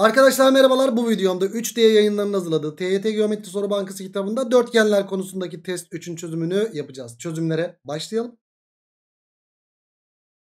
Arkadaşlar merhabalar bu videomda 3D yayınlarının hazırladığı TYT Geometri Soru Bankası kitabında dörtgenler konusundaki test 3'ün çözümünü yapacağız. Çözümlere başlayalım.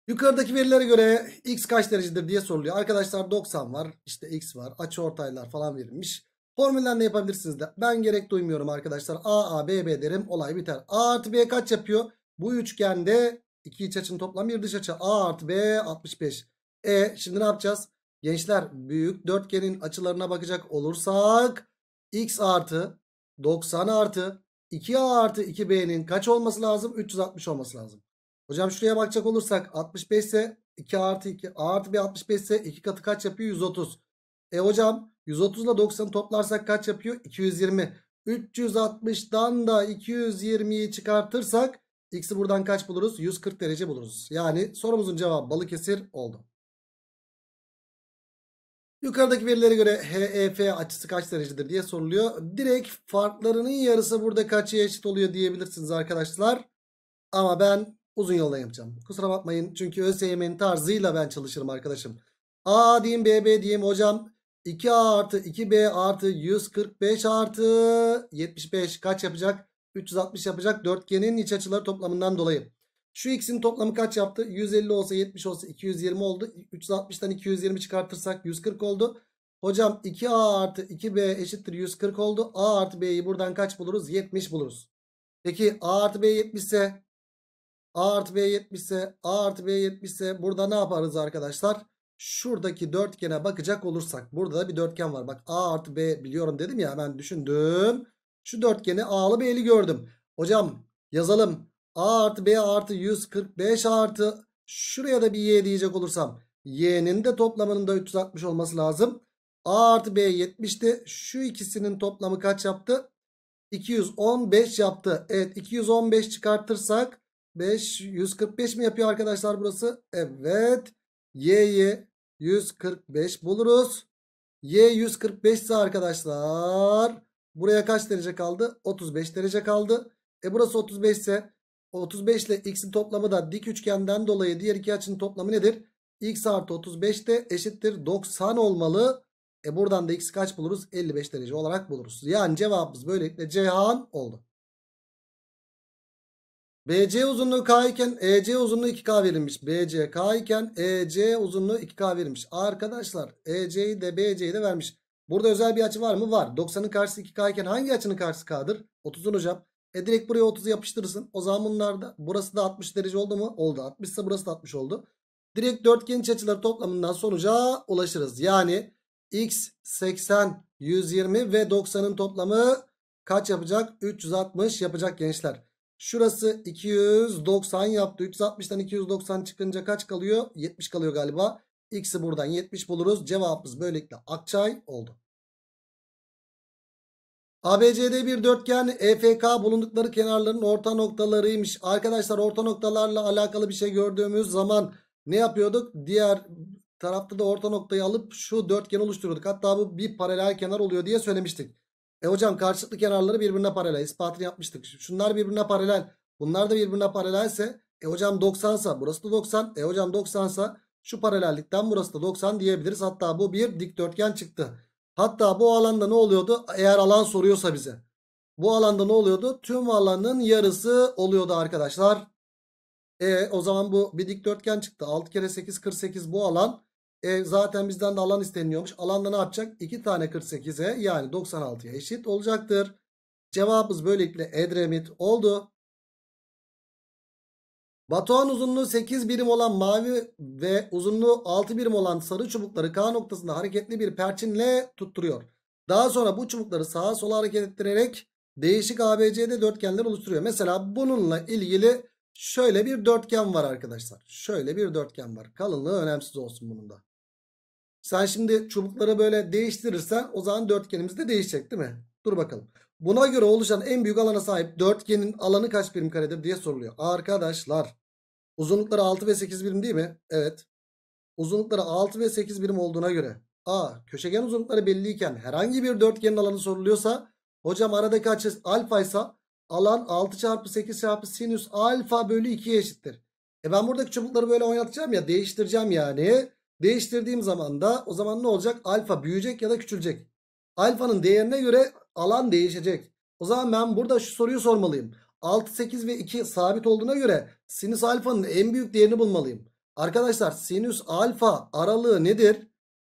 Yukarıdaki verilere göre x kaç derecedir diye soruluyor. Arkadaşlar 90 var işte x var açı ortaylar falan verilmiş. Formülden de yapabilirsiniz de ben gerek duymuyorum arkadaşlar. A, A, B, B derim olay biter. A artı B kaç yapıyor? Bu üçgende iki iç açının toplam bir dış açı. A artı B 65. E şimdi ne yapacağız? Gençler büyük dörtgenin açılarına bakacak olursak x artı 90 artı 2a artı 2b'nin kaç olması lazım? 360 olması lazım. Hocam şuraya bakacak olursak 65 ise 2 artı 2 a artı bir 65 ise 2 katı kaç yapıyor? 130. E hocam 130 ile 90'ı toplarsak kaç yapıyor? 220. 360'dan da 220'yi çıkartırsak x'i buradan kaç buluruz? 140 derece buluruz. Yani sorumuzun cevabı Balıkesir oldu. Yukarıdaki verilere göre HEF açısı kaç derecedir diye soruluyor. Direkt farklarının yarısı burada kaçıya eşit oluyor diyebilirsiniz arkadaşlar. Ama ben uzun yolda yapacağım. Kusura bakmayın çünkü ÖSYM'nin tarzıyla ben çalışırım arkadaşım. A diyeyim BB diyeyim hocam. 2A artı 2B artı 145 artı 75 kaç yapacak? 360 yapacak dörtgenin iç açıları toplamından dolayı. Şu x'in toplamı kaç yaptı? 150 olsa 70 olsa 220 oldu. 360'tan 220 çıkartırsak 140 oldu. Hocam 2a artı 2b eşittir 140 oldu. a artı b'yi buradan kaç buluruz? 70 buluruz. Peki a artı b 70 ise a artı b 70 ise a artı b 70 ise burada ne yaparız arkadaşlar? Şuradaki dörtgene bakacak olursak. Burada da bir dörtgen var. Bak a artı b biliyorum dedim ya hemen düşündüm. Şu dörtgeni a'lı b'li gördüm. Hocam yazalım. A artı B artı 145 artı şuraya da bir Y diyecek olursam Y'nin de toplamının da 360 olması lazım. A artı B 70'ti. Şu ikisinin toplamı kaç yaptı? 215 yaptı. Evet 215 çıkartırsak 5 145 mi yapıyor arkadaşlar burası? Evet. Y'yi 145 buluruz. Y 145 ise arkadaşlar buraya kaç derece kaldı? 35 derece kaldı. E burası 35 ise 35 ile x'in toplamı da dik üçgenden dolayı diğer iki açının toplamı nedir? x artı 35 de eşittir 90 olmalı. E buradan da x kaç buluruz? 55 derece olarak buluruz. Yani cevabımız böylelikle Cihan oldu. BC uzunluğu K iken EC uzunluğu 2K verilmiş. BC K iken EC uzunluğu 2K verilmiş. Arkadaşlar EC'yi de BC'yi de vermiş. Burada özel bir açı var mı? Var. 90'ın karşısı 2K iken hangi açının karşısı K'dır? 30'un hocam. E direkt buraya 30'u yapıştırırsın. O zaman bunlarda burası da 60 derece oldu mu? Oldu. 60 ise burası da 60 oldu. Direkt dörtgen iç açıları toplamından sonuca ulaşırız. Yani x 80, 120 ve 90'ın toplamı kaç yapacak? 360 yapacak gençler. Şurası 290 yaptı. 360'dan 290 çıkınca kaç kalıyor? 70 kalıyor galiba. X'i buradan 70 buluruz. Cevabımız böylelikle Akçay oldu. ABCD bir dörtgen EFK bulundukları kenarların orta noktalarıymış. Arkadaşlar orta noktalarla alakalı bir şey gördüğümüz zaman ne yapıyorduk? Diğer tarafta da orta noktayı alıp şu dörtgen oluşturuyorduk. Hatta bu bir paralel kenar oluyor diye söylemiştik. E hocam karşılıklı kenarları birbirine paralel. İspatını yapmıştık. Şunlar birbirine paralel. Bunlar da birbirine paralelse e hocam 90 sa burası da 90. E hocam 90 sa şu paralellikten burası da 90 diyebiliriz. Hatta bu bir dikdörtgen çıktı. Hatta bu alanda ne oluyordu? Eğer alan soruyorsa bize. Bu alanda ne oluyordu? Tüm alanın yarısı oluyordu arkadaşlar. E o zaman bu bir dikdörtgen çıktı. 6 kere 8 48 bu alan. E zaten bizden de alan isteniyormuş. Alanda ne yapacak? 2 tane 48'e yani 96'ya eşit olacaktır. Cevabımız böylelikle Edremit oldu. Batuhan uzunluğu 8 birim olan mavi ve uzunluğu 6 birim olan sarı çubukları K noktasında hareketli bir perçinle tutturuyor. Daha sonra bu çubukları sağa sola hareket ettirerek değişik ABC'de dörtgenler oluşturuyor. Mesela bununla ilgili şöyle bir dörtgen var arkadaşlar. Şöyle bir dörtgen var. Kalınlığı önemsiz olsun bunun da. Sen şimdi çubukları böyle değiştirirsen o zaman dörtgenimiz de değişecek değil mi? Dur bakalım. Buna göre oluşan en büyük alana sahip dörtgenin alanı kaç birim karedir diye soruluyor. Arkadaşlar uzunlukları 6 ve 8 birim değil mi? Evet. Uzunlukları 6 ve 8 birim olduğuna göre A. Köşegen uzunlukları belliyken herhangi bir dörtgenin alanı soruluyorsa hocam aradaki açı alfa ise alan 6 çarpı 8 çarpı sinüs alfa bölü 2'ye eşittir. E ben buradaki çubukları böyle oynatacağım ya değiştireceğim yani. Değiştirdiğim zaman da o zaman ne olacak? Alfa büyüyecek ya da küçülecek. Alfanın değerine göre alan değişecek. O zaman ben burada şu soruyu sormalıyım. 6, 8 ve 2 sabit olduğuna göre sinüs alfanın en büyük değerini bulmalıyım. Arkadaşlar sinüs alfa aralığı nedir?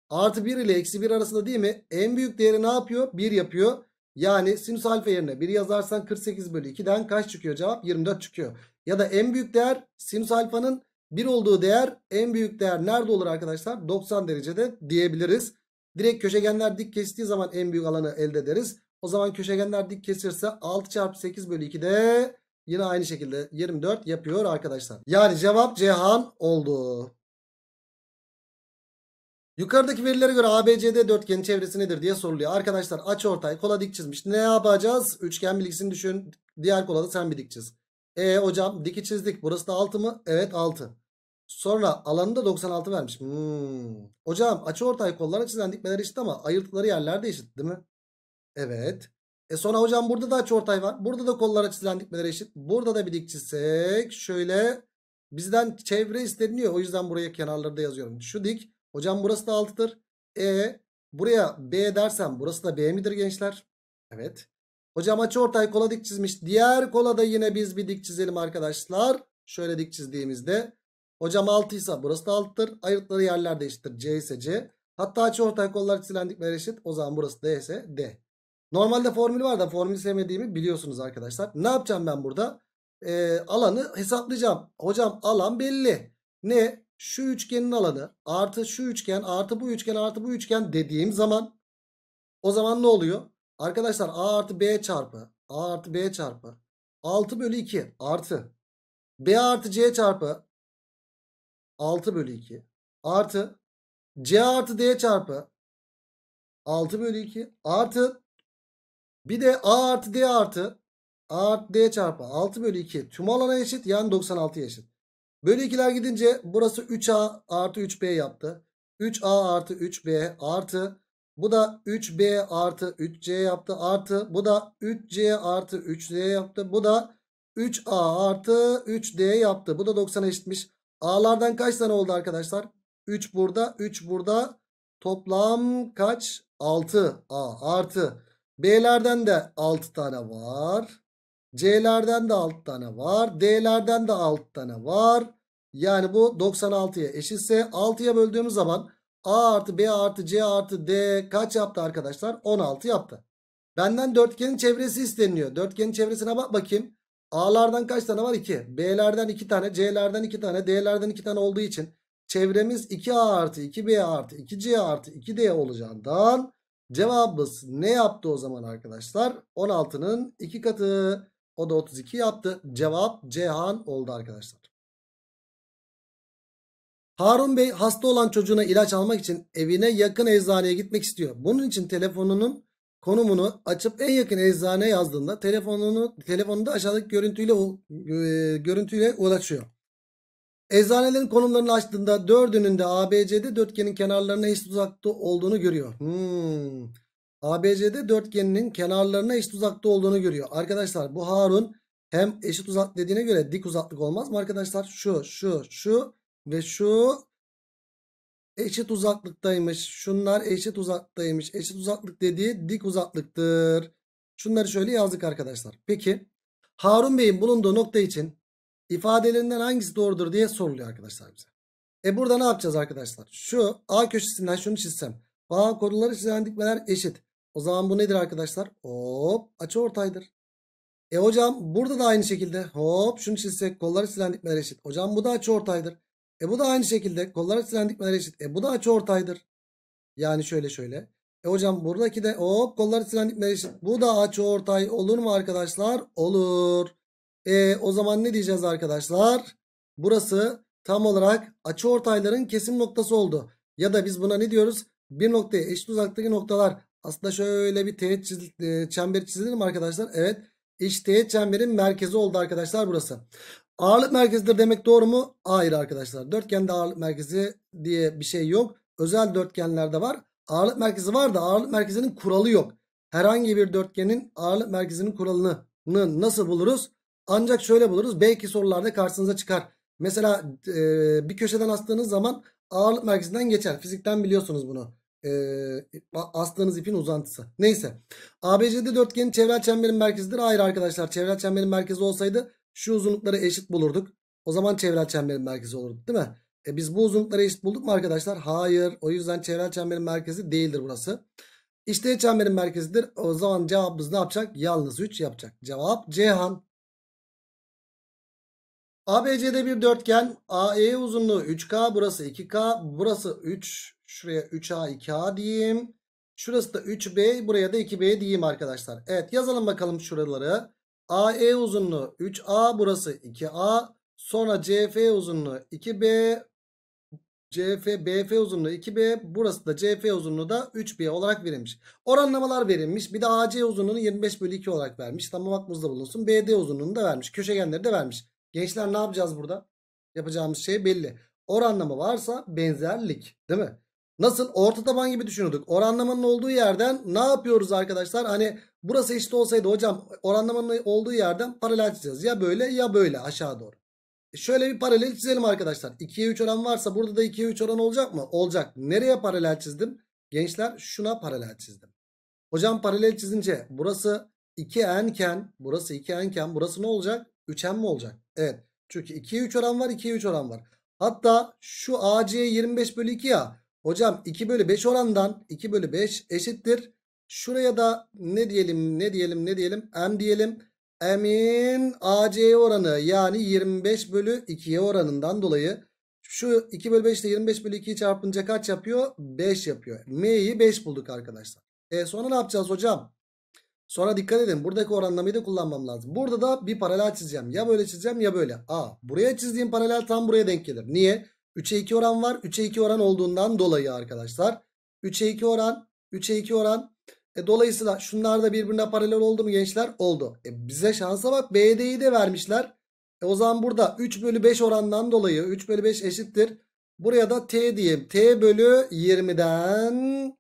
Artı 1 ile eksi 1 arasında değil mi? En büyük değeri ne yapıyor? 1 yapıyor. Yani sinüs alfa yerine 1 yazarsan 48 bölü 2'den kaç çıkıyor cevap? 24 çıkıyor. Ya da en büyük değer sinüs alfanın 1 olduğu değer en büyük değer nerede olur arkadaşlar? 90 derecede diyebiliriz. Direkt köşegenler dik kestiği zaman en büyük alanı elde ederiz. O zaman köşegenler dik kesirse 6 çarpı 8 bölü 2 de yine aynı şekilde 24 yapıyor arkadaşlar. Yani cevap Cihan oldu. Yukarıdaki verilere göre ABCD dörtgen çevresi nedir diye soruluyor. Arkadaşlar aç ortay kola dik çizmiş. Ne yapacağız? Üçgen bilgisini düşün. Diğer kola da sen bir dik çiz. E hocam diki çizdik. Burası da 6 mı? Evet 6. Sonra alanı da 96 vermiş. Hmm. Hocam açı ortay kollara çizen dikmeler eşit ama ayırtıkları yerler de eşit değil mi? Evet. E sonra hocam burada da açıortay var. Burada da kollar açılan dikmeler eşit. Burada da bir dik çizsek şöyle bizden çevre isteniyor O yüzden buraya kenarları da yazıyorum. Şu dik. Hocam burası da 6'dır. E buraya B dersem burası da B midir gençler? Evet. Hocam açıortay kola dik çizmiş. Diğer kola da yine biz bir dik çizelim arkadaşlar. Şöyle dik çizdiğimizde. Hocam 6 ise burası da 6'tır. Ayırtları yerler de eşittir. C ise C. Hatta açıortay kollar çizilen dikmeler eşit. O zaman burası D ise D. Normalde formül var da formülü sevmediğimi biliyorsunuz arkadaşlar. Ne yapacağım ben burada? Ee, alanı hesaplayacağım. Hocam alan belli. Ne? Şu üçgenin alanı artı şu üçgen artı bu üçgen artı bu üçgen dediğim zaman o zaman ne oluyor? Arkadaşlar a artı b çarpı a artı b çarpı 6 bölü 2 artı b artı c çarpı 6 bölü 2 artı c artı d çarpı 6 bölü 2 artı bir de A artı D artı A artı D çarpı 6 bölü 2 tüm alana eşit yani 96 eşit. Bölü 2'ler gidince burası 3A artı 3B yaptı. 3A artı 3B artı bu da 3B artı 3C yaptı artı bu da 3C artı 3D yaptı. Bu da 3A artı 3D yaptı. Bu da 90'a eşitmiş. A'lardan kaç tane oldu arkadaşlar? 3 burada 3 burada toplam kaç? 6A artı B'lerden de 6 tane var. C'lerden de 6 tane var. D'lerden de 6 tane var. Yani bu 96'ya eşitse 6'ya böldüğümüz zaman A artı B artı C artı D kaç yaptı arkadaşlar? 16 yaptı. Benden dörtgenin çevresi isteniliyor. Dörtgenin çevresine bak bakayım. A'lardan kaç tane var? 2. B'lerden 2 tane, C'lerden 2 tane, D'lerden 2 tane olduğu için çevremiz 2A artı 2B artı 2C artı 2D olacağından Cevabımız ne yaptı o zaman arkadaşlar? 16'nın 2 katı. O da 32 yaptı. Cevap Cihan oldu arkadaşlar. Harun Bey hasta olan çocuğuna ilaç almak için evine yakın eczaneye gitmek istiyor. Bunun için telefonunun konumunu açıp en yakın eczane yazdığında telefonunu telefonunda aşağıdaki görüntüyle e, görüntüyle ulaşıyor. Eczanelerin konumlarını açtığında dördünün de ABCD dörtgenin kenarlarına eşit uzakta olduğunu görüyor. Hmm. ABCD dörtgeninin kenarlarına eşit uzakta olduğunu görüyor. Arkadaşlar bu Harun hem eşit uzak dediğine göre dik uzaklık olmaz mı arkadaşlar? Şu, şu, şu ve şu eşit uzaklıktaymış. Şunlar eşit uzaklıktaymış. Eşit uzaklık dediği dik uzaklıktır. Şunları şöyle yazdık arkadaşlar. Peki Harun Bey'in bulunduğu nokta için ifadelerinden hangisi doğrudur diye soruluyor arkadaşlar bize. E burada ne yapacağız arkadaşlar? Şu A köşesinden şunu çizsem. A konuları çizilen dikmeler eşit. O zaman bu nedir arkadaşlar? Hop açı ortaydır. E hocam burada da aynı şekilde hop şunu çizsek kolları çizilen dikmeler eşit. Hocam bu da açı ortaydır. E bu da aynı şekilde kolları çizilen dikmeler eşit. E bu da açı ortaydır. Yani şöyle şöyle. E hocam buradaki de hop kolları çizilen dikmeler eşit. Bu da açı ortay olur mu arkadaşlar? Olur. E, o zaman ne diyeceğiz arkadaşlar? Burası tam olarak açı ortayların kesim noktası oldu. Ya da biz buna ne diyoruz? Bir noktaya eşit uzaktaki noktalar. Aslında şöyle bir teğet çiz, e, çemberi çizelim arkadaşlar. Evet. İç teğet çemberin merkezi oldu arkadaşlar burası. Ağırlık merkezidir demek doğru mu? Hayır arkadaşlar. Dörtgende ağırlık merkezi diye bir şey yok. Özel dörtgenlerde var. Ağırlık merkezi var da ağırlık merkezinin kuralı yok. Herhangi bir dörtgenin ağırlık merkezinin kuralını nasıl buluruz? Ancak şöyle buluruz. Belki sorularda karşınıza çıkar. Mesela e, bir köşeden astığınız zaman ağırlık merkezinden geçer. Fizikten biliyorsunuz bunu. E, astığınız ipin uzantısı. Neyse. ABCD dörtgenin çevrel çemberin merkezidir. Hayır arkadaşlar çevrel çemberin merkezi olsaydı şu uzunlukları eşit bulurduk. O zaman çevrel çemberin merkezi olurdu değil mi? E, biz bu uzunlukları eşit bulduk mu arkadaşlar? Hayır. O yüzden çevrel çemberin merkezi değildir burası. İşte çemberin merkezidir. O zaman cevabımız ne yapacak? Yalnız 3 yapacak. Cevap Cihan. ABC'de bir dörtgen. AE uzunluğu 3K. Burası 2K. Burası 3. Şuraya 3A 2A diyeyim. Şurası da 3B. Buraya da 2B diyeyim arkadaşlar. Evet yazalım bakalım şuraları. AE uzunluğu 3A. Burası 2A. Sonra CF uzunluğu 2B. CF, BF uzunluğu 2B. Burası da CF uzunluğu da 3B olarak verilmiş. Oranlamalar verilmiş. Bir de AC uzunluğunu 25 bölü 2 olarak vermiş. Tamam aklımızda bulunsun. BD uzunluğunu da vermiş. Köşegenleri de vermiş. Gençler ne yapacağız burada? Yapacağımız şey belli. Oranlama varsa benzerlik değil mi? Nasıl? Orta taban gibi düşünüyorduk. Oranlamanın olduğu yerden ne yapıyoruz arkadaşlar? Hani burası eşit olsaydı hocam oranlamanın olduğu yerden paralel çizeceğiz. Ya böyle ya böyle aşağı doğru. E şöyle bir paralel çizelim arkadaşlar. 2'ye 3 oran varsa burada da 2'ye 3 oran olacak mı? Olacak. Nereye paralel çizdim? Gençler şuna paralel çizdim. Hocam paralel çizince burası 2n iken burası 2n iken burası ne olacak? 3M mi olacak? Evet. Çünkü 2'ye 3 oran var 2'ye 3 oran var. Hatta şu AC 25 bölü 2 ya. Hocam 2 bölü 5 orandan 2 bölü 5 eşittir. Şuraya da ne diyelim ne diyelim ne diyelim M diyelim. M'in AC oranı yani 25 bölü 2'ye oranından dolayı şu 2 bölü 5 ile 25 bölü 2'yi çarpınca kaç yapıyor? 5 yapıyor. M'yi 5 bulduk arkadaşlar. E sonra ne yapacağız hocam? Sonra dikkat edin buradaki oranlamayı da kullanmam lazım. Burada da bir paralel çizeceğim. Ya böyle çizeceğim ya böyle. A. Buraya çizdiğim paralel tam buraya denk gelir. Niye? 3'e 2 oran var. 3'e 2 oran olduğundan dolayı arkadaşlar. 3'e 2 oran. 3'e 2 oran. E, dolayısıyla şunlar da birbirine paralel oldu mu gençler? Oldu. E, bize şansa bak BD'yi de vermişler. E, o zaman burada 3 bölü 5 orandan dolayı 3 bölü 5 eşittir. Buraya da T diyeyim. T bölü 20'den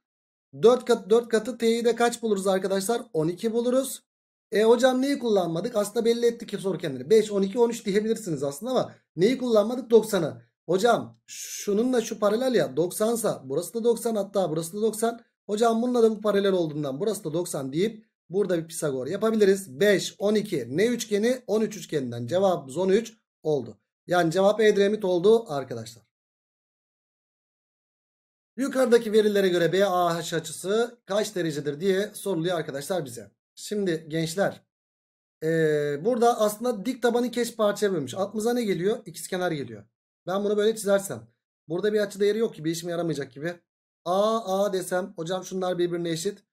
4 kat 4 katı t'yi de kaç buluruz arkadaşlar? 12 buluruz. E hocam neyi kullanmadık? Aslında belli ettik ki soru kendini. 5, 12, 13 diyebilirsiniz aslında ama neyi kullanmadık? 90'ı. Hocam şununla şu paralel ya 90'sa burası da 90 hatta burası da 90. Hocam bununla da bu paralel olduğundan burası da 90 deyip burada bir Pisagor yapabiliriz. 5, 12 ne üçgeni? 13 üçgeninden cevabımız 13 oldu. Yani cevap Edremit oldu arkadaşlar. Yukarıdaki verilere göre BAH açısı kaç derecedir diye soruluyor arkadaşlar bize. Şimdi gençler ee, burada aslında dik tabanı keş parçaya bölmüş. Aklımıza ne geliyor? İkizkenar geliyor. Ben bunu böyle çizersem burada bir açı değeri yok ki bir işime yaramayacak gibi. A A desem hocam şunlar birbirine eşit.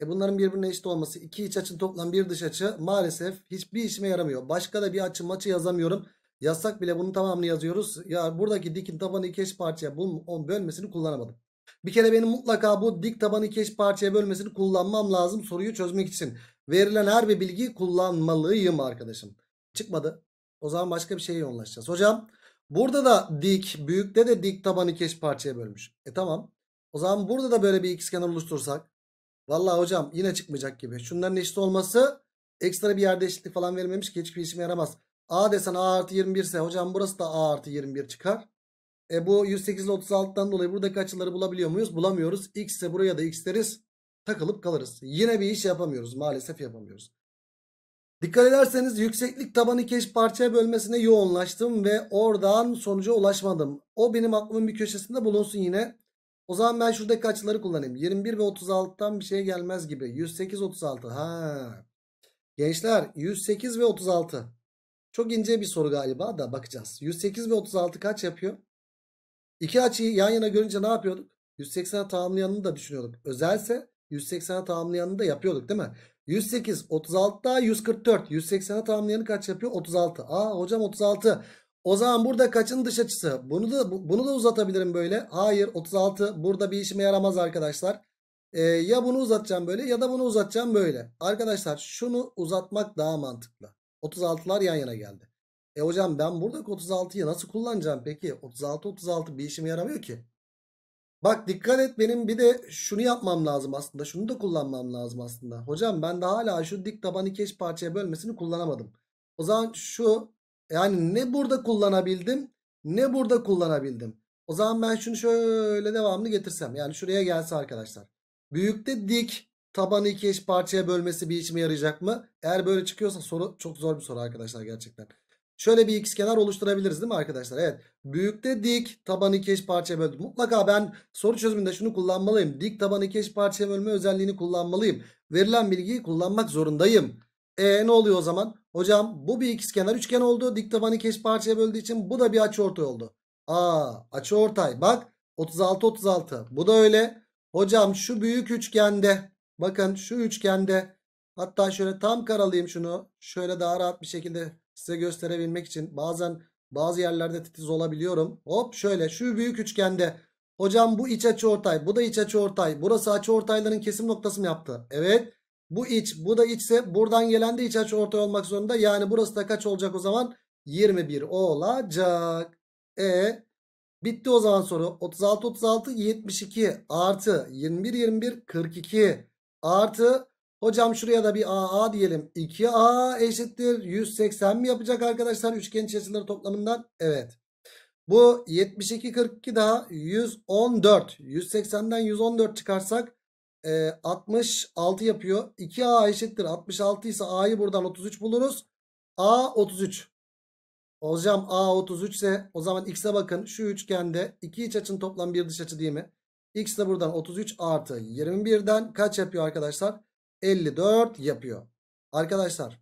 E bunların birbirine eşit olması iki iç açın toplam bir dış açı maalesef hiçbir işime yaramıyor. Başka da bir açı maçı yazamıyorum. Yazsak bile bunun tamamını yazıyoruz. Ya buradaki dikin tabanı iki eş parçaya bunun bölmesini kullanamadım. Bir kere benim mutlaka bu dik tabanı iki eş parçaya bölmesini kullanmam lazım soruyu çözmek için. Verilen her bir bilgiyi kullanmalıyım arkadaşım. Çıkmadı. O zaman başka bir şeye yoğunlaşacağız. Hocam burada da dik büyükte de dik tabanı iki eş parçaya bölmüş. E tamam. O zaman burada da böyle bir ikizkenar oluştursak. Vallahi hocam yine çıkmayacak gibi. Şunların eşit olması ekstra bir yerde eşitlik falan vermemiş ki hiçbir işime yaramaz. A desen A artı 21 ise hocam burası da A artı 21 çıkar. E bu 108 ile 36'dan dolayı buradaki açıları bulabiliyor muyuz? Bulamıyoruz. X ise buraya da X deriz. Takılıp kalırız. Yine bir iş yapamıyoruz. Maalesef yapamıyoruz. Dikkat ederseniz yükseklik tabanı iki parçaya bölmesine yoğunlaştım ve oradan sonuca ulaşmadım. O benim aklımın bir köşesinde bulunsun yine. O zaman ben şuradaki açıları kullanayım. 21 ve 36'dan bir şey gelmez gibi. 108, 36. Ha. Gençler 108 ve 36. Çok ince bir soru galiba da bakacağız. 108 ve 36 kaç yapıyor? İki açıyı yan yana görünce ne yapıyorduk? 180'e tamamlayanını da düşünüyorduk. Özelse 180'e tamamlayanını da yapıyorduk değil mi? 108, 36 daha 144. 180'e tamamlayanı kaç yapıyor? 36. Aa hocam 36. O zaman burada kaçın dış açısı? Bunu da bunu da uzatabilirim böyle. Hayır 36 burada bir işime yaramaz arkadaşlar. Ee, ya bunu uzatacağım böyle ya da bunu uzatacağım böyle. Arkadaşlar şunu uzatmak daha mantıklı. 36'lar yan yana geldi. E hocam ben buradaki 36'yı nasıl kullanacağım peki? 36 36 bir işime yaramıyor ki. Bak dikkat et benim bir de şunu yapmam lazım aslında. Şunu da kullanmam lazım aslında. Hocam ben daha hala şu dik taban iki eş parçaya bölmesini kullanamadım. O zaman şu yani ne burada kullanabildim ne burada kullanabildim. O zaman ben şunu şöyle devamlı getirsem. Yani şuraya gelse arkadaşlar. Büyükte dik Tabanı iki eş parçaya bölmesi bir işime yarayacak mı? Eğer böyle çıkıyorsa soru çok zor bir soru arkadaşlar gerçekten. Şöyle bir x kenar oluşturabiliriz değil mi arkadaşlar? Evet. Büyükte dik tabanı iki eş parçaya böldü. Mutlaka ben soru çözümünde şunu kullanmalıyım. Dik tabanı iki eş parçaya bölme özelliğini kullanmalıyım. Verilen bilgiyi kullanmak zorundayım. E ne oluyor o zaman? Hocam bu bir x kenar üçgen oldu. Dik tabanı iki eş parçaya böldüğü için bu da bir açıortay oldu. Aa açıortay bak 36 36. Bu da öyle. Hocam şu büyük üçgende Bakın şu üçgende hatta şöyle tam karalayayım şunu. Şöyle daha rahat bir şekilde size gösterebilmek için bazen bazı yerlerde titiz olabiliyorum. Hop şöyle şu büyük üçgende hocam bu iç açı ortay bu da iç açı ortay. Burası açı ortayların kesim noktası mı yaptı? Evet. Bu iç bu da içse buradan gelen de iç açı ortay olmak zorunda. Yani burası da kaç olacak o zaman? 21 olacak. E bitti o zaman soru. 36 36 72 artı 21 21 42 Artı hocam şuraya da bir AA diyelim. 2A eşittir. 180 mi yapacak arkadaşlar üçgen iç açıları toplamından? Evet. Bu 72 42 daha 114. 180'den 114 çıkarsak e, 66 yapıyor. 2A eşittir 66 ise A'yı buradan 33 buluruz. A 33. Hocam A 33 ise o zaman X'e bakın. Şu üçgende iki iç açının toplam bir dış açı değil mi? X de buradan 33 artı 21'den kaç yapıyor arkadaşlar? 54 yapıyor. Arkadaşlar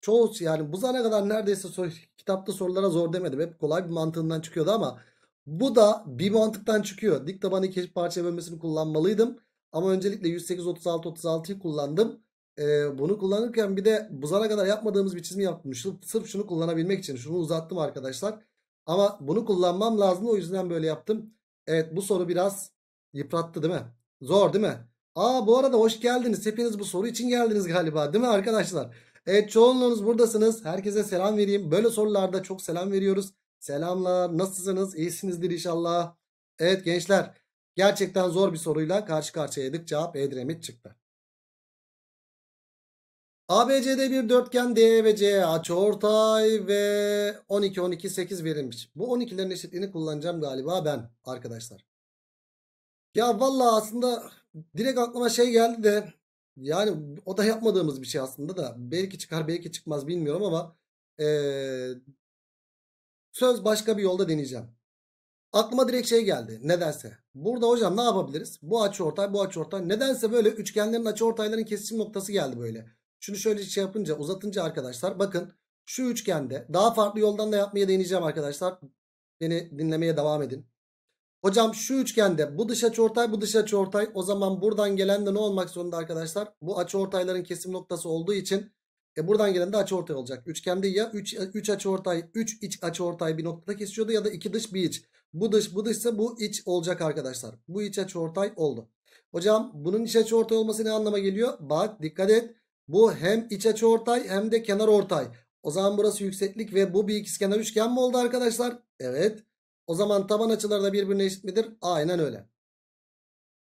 çoğu yani bu zamana kadar neredeyse soru, kitapta sorulara zor demedim. Hep kolay bir mantığından çıkıyordu ama bu da bir mantıktan çıkıyor. Dik tabanı iki eşit bölmesini kullanmalıydım. Ama öncelikle 108, 36, 36'yı kullandım. Ee, bunu kullanırken bir de bu zamana kadar yapmadığımız bir çizim yapmıştım. Sırf şunu kullanabilmek için. Şunu uzattım arkadaşlar. Ama bunu kullanmam lazım. O yüzden böyle yaptım. Evet bu soru biraz yıprattı değil mi? Zor değil mi? Aa bu arada hoş geldiniz. Hepiniz bu soru için geldiniz galiba değil mi arkadaşlar? Evet çoğunluğunuz buradasınız. Herkese selam vereyim. Böyle sorularda çok selam veriyoruz. Selamlar. Nasılsınız? İyisinizdir inşallah. Evet gençler. Gerçekten zor bir soruyla karşı karşıyaydık. Cevap Edremit çıktı. ABCD bir dörtgen DE ve CE açıortay ve 12 12 8 verilmiş. Bu 12'lerin eşitliğini kullanacağım galiba ben arkadaşlar. Ya vallahi aslında direkt aklıma şey geldi de yani o da yapmadığımız bir şey aslında da belki çıkar belki çıkmaz bilmiyorum ama ee, söz başka bir yolda deneyeceğim. Aklıma direkt şey geldi nedense. Burada hocam ne yapabiliriz? Bu açıortay, bu açıortay. Nedense böyle üçgenlerin açıortaylarının ortayların kesişim noktası geldi böyle. Şunu şöyle şey yapınca uzatınca arkadaşlar bakın şu üçgende daha farklı yoldan da yapmaya deneyeceğim arkadaşlar. Beni dinlemeye devam edin. Hocam şu üçgende bu dış açıortay bu dış açıortay o zaman buradan gelen de ne olmak zorunda arkadaşlar? Bu açıortayların kesim noktası olduğu için e buradan gelen de açıortay olacak. Üçgende ya 3 3 e, açıortay 3 iç açıortay bir noktada kesişiyordu ya da 2 dış bir iç. Bu dış bu dışsa bu iç olacak arkadaşlar. Bu iç açıortay oldu. Hocam bunun iç açıortay olması ne anlama geliyor? Bak dikkat et. Bu hem iç açı ortay hem de kenar ortay. O zaman burası yükseklik ve bu bir ikizkenar üçgen mi oldu arkadaşlar? Evet. O zaman taban açıları da birbirine eşit midir? Aynen öyle.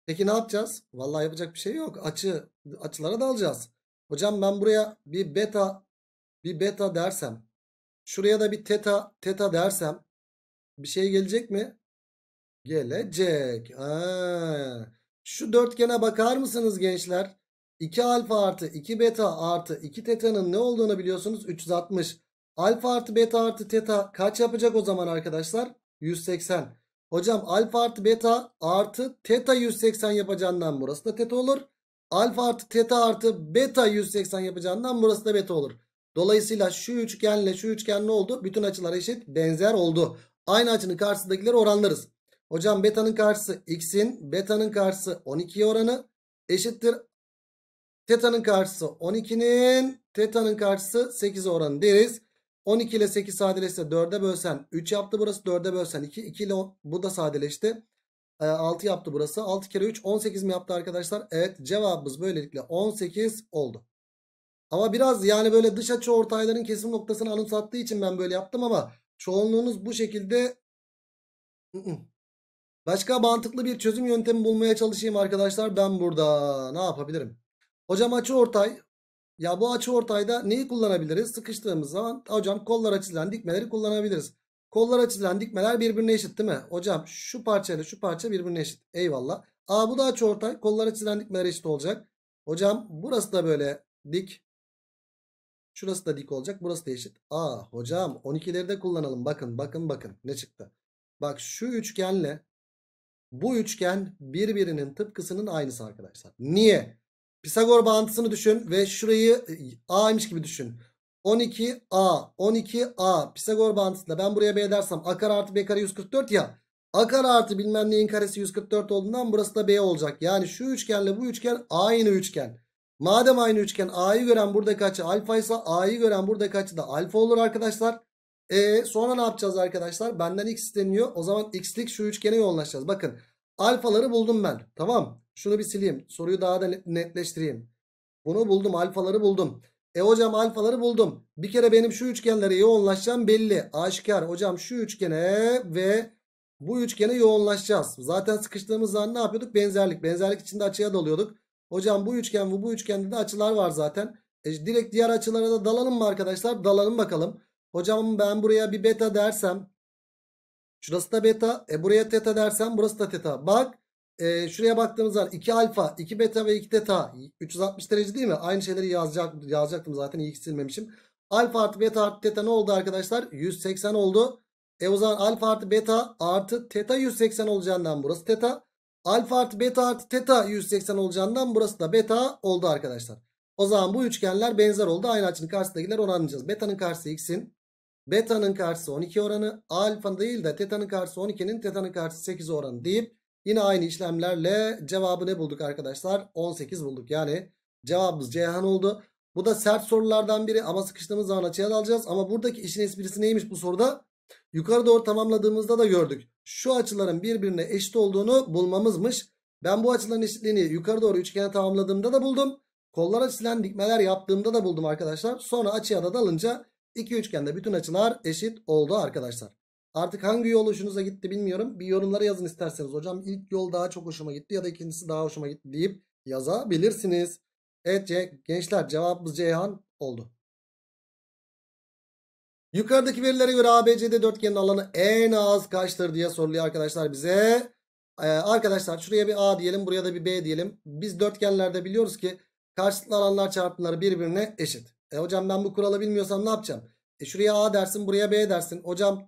Peki ne yapacağız? Vallahi yapacak bir şey yok. Açı açılara dalacağız. Hocam ben buraya bir beta bir beta dersem şuraya da bir teta teta dersem bir şey gelecek mi? Gelecek. Ha. Şu dörtgene bakar mısınız gençler? 2 alfa artı 2 beta artı 2 teta'nın ne olduğunu biliyorsunuz 360. Alfa artı beta artı teta kaç yapacak o zaman arkadaşlar? 180. Hocam alfa artı beta artı teta 180 yapacağından burası da teta olur. Alfa artı teta artı beta 180 yapacağından burası da beta olur. Dolayısıyla şu üçgenle şu üçgen ne oldu? Bütün açılar eşit benzer oldu. Aynı açının karşısındakileri oranlarız. Hocam beta'nın karşısı x'in beta'nın karşısı 12 oranı eşittir Teta'nın karşısı 12'nin teta'nın karşısı 8 oranı deriz. 12 ile 8 sadeleşse 4'e bölsen 3 yaptı burası 4'e bölsen 2. 2 ile 10, bu da sadeleşti. 6 ee, yaptı burası. 6 kere 3 18 mi yaptı arkadaşlar? Evet cevabımız böylelikle 18 oldu. Ama biraz yani böyle dış açı ortayların kesim noktasını anımsattığı için ben böyle yaptım ama çoğunluğunuz bu şekilde başka mantıklı bir çözüm yöntemi bulmaya çalışayım arkadaşlar. Ben burada ne yapabilirim? Hocam açı ortay. Ya bu açı ortayda neyi kullanabiliriz? Sıkıştığımız zaman hocam kollar çizilen dikmeleri kullanabiliriz. Kollar çizilen dikmeler birbirine eşit değil mi? Hocam şu parça şu parça birbirine eşit. Eyvallah. Aa bu da açı ortay. kollar çizilen dikmeler eşit olacak. Hocam burası da böyle dik. Şurası da dik olacak. Burası da eşit. Aa hocam 12'leri de kullanalım. Bakın bakın bakın ne çıktı. Bak şu üçgenle bu üçgen birbirinin tıpkısının aynısı arkadaşlar. Niye? Pisagor bağıntısını düşün ve şurayı e, A'ymış gibi düşün. 12A 12A Pisagor bağıntısında ben buraya B dersem A kare artı B kare 144 ya. A kare artı bilmem neyin karesi 144 olduğundan burası da B olacak. Yani şu üçgenle bu üçgen aynı üçgen. Madem aynı üçgen A'yı gören buradaki açı alfa ise A'yı gören buradaki açı da alfa olur arkadaşlar. E sonra ne yapacağız arkadaşlar? Benden x isteniyor. O zaman x'lik şu üçgene yoğunlaşacağız. Bakın alfaları buldum ben. Tamam. Şunu bir sileyim. Soruyu daha da netleştireyim. Bunu buldum. Alfaları buldum. E hocam alfaları buldum. Bir kere benim şu üçgenlere yoğunlaşacağım belli. Aşikar hocam şu üçgene ve bu üçgene yoğunlaşacağız. Zaten sıkıştığımız zaman ne yapıyorduk? Benzerlik. Benzerlik içinde açıya dalıyorduk. Hocam bu üçgen ve bu üçgende de açılar var zaten. E, direkt diğer açılara da dalalım mı arkadaşlar? Dalalım bakalım. Hocam ben buraya bir beta dersem. Şurası da beta. E buraya teta dersem burası da teta. Bak e, şuraya baktığımız zaman 2 alfa, 2 beta ve 2 teta 360 derece değil mi? Aynı şeyleri yazacak, yazacaktım zaten iyi silmemişim. Alfa artı beta artı teta ne oldu arkadaşlar? 180 oldu. E o zaman alfa artı beta artı teta 180 olacağından burası teta. Alfa artı beta artı teta 180 olacağından burası da beta oldu arkadaşlar. O zaman bu üçgenler benzer oldu. Aynı açının karşısındakiler oranlayacağız. Beta'nın karşısı x'in. Beta'nın karşısı 12 oranı. Alfa değil de teta'nın karşısı 12'nin teta'nın karşısı 8 oranı deyip Yine aynı işlemlerle cevabı ne bulduk arkadaşlar? 18 bulduk. Yani cevabımız Ceyhan oldu. Bu da sert sorulardan biri ama sıkıştığımız zaman açıya dalacağız. Ama buradaki işin esprisi neymiş bu soruda? Yukarı doğru tamamladığımızda da gördük. Şu açıların birbirine eşit olduğunu bulmamızmış. Ben bu açıların eşitliğini yukarı doğru üçgene tamamladığımda da buldum. Kollara açılan dikmeler yaptığımda da buldum arkadaşlar. Sonra açıya da dalınca iki üçgende bütün açılar eşit oldu arkadaşlar. Artık hangi yol hoşunuza gitti bilmiyorum. Bir yorumlara yazın isterseniz. Hocam ilk yol daha çok hoşuma gitti ya da ikincisi daha hoşuma gitti deyip yazabilirsiniz. Evet gençler cevabımız Ceyhan oldu. Yukarıdaki verilere göre ABCD dörtgenin alanı en az kaçtır diye soruluyor arkadaşlar bize. Ee, arkadaşlar şuraya bir A diyelim buraya da bir B diyelim. Biz dörtgenlerde biliyoruz ki karşılıklı alanlar çarpımları birbirine eşit. E hocam ben bu kuralı bilmiyorsam ne yapacağım? E şuraya A dersin buraya B dersin. Hocam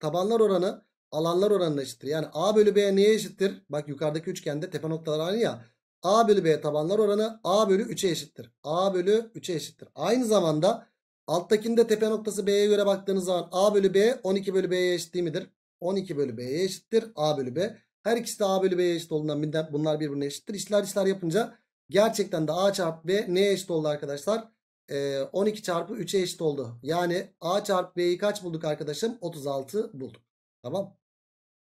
tabanlar oranı alanlar oranına eşittir. Yani A bölü B neye eşittir? Bak yukarıdaki üçgende tepe noktaları aynı ya. A bölü B tabanlar oranı A bölü 3'e eşittir. A bölü 3'e eşittir. Aynı zamanda alttakinde tepe noktası B'ye göre baktığınız zaman A bölü B 12 bölü B'ye eşit değil midir? 12 bölü B'ye eşittir. A bölü B. Her ikisi de A bölü B'ye eşit olduğundan bunlar birbirine eşittir. İşler işler yapınca gerçekten de A çarpı B neye eşit oldu arkadaşlar? 12 ee, çarpı 3'e eşit oldu. Yani A çarpı B'yi kaç bulduk arkadaşım? 36 bulduk. Tamam.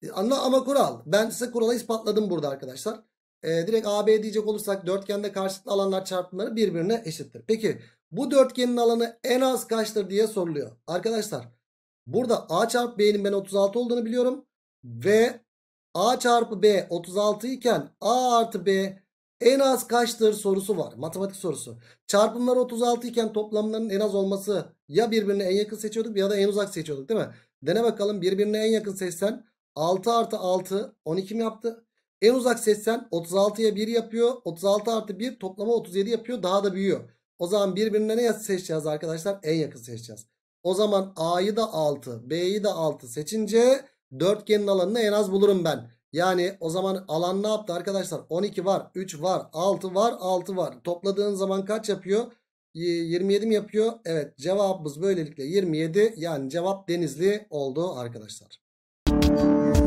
Ee, anla ama kural. Ben size kuralı ispatladım burada arkadaşlar. Ee, direkt AB diyecek olursak dörtgende karşılıklı alanlar çarpımları birbirine eşittir. Peki bu dörtgenin alanı en az kaçtır diye soruluyor. Arkadaşlar burada A çarpı B'nin ben 36 olduğunu biliyorum. Ve A çarpı B 36 iken A artı B en az kaçtır sorusu var. Matematik sorusu. Çarpımlar 36 iken toplamlarının en az olması ya birbirine en yakın seçiyorduk ya da en uzak seçiyorduk değil mi? Dene bakalım birbirine en yakın seçsen 6 artı 6 12 mi yaptı? En uzak seçsen 36'ya 1 yapıyor. 36 artı 1 toplama 37 yapıyor. Daha da büyüyor. O zaman birbirine ne seçeceğiz arkadaşlar? En yakın seçeceğiz. O zaman A'yı da 6, B'yi de 6 seçince dörtgenin alanını en az bulurum ben. Yani o zaman alan ne yaptı arkadaşlar? 12 var, 3 var, 6 var, 6 var. Topladığın zaman kaç yapıyor? 27 mi yapıyor? Evet cevabımız böylelikle 27 yani cevap denizli oldu arkadaşlar.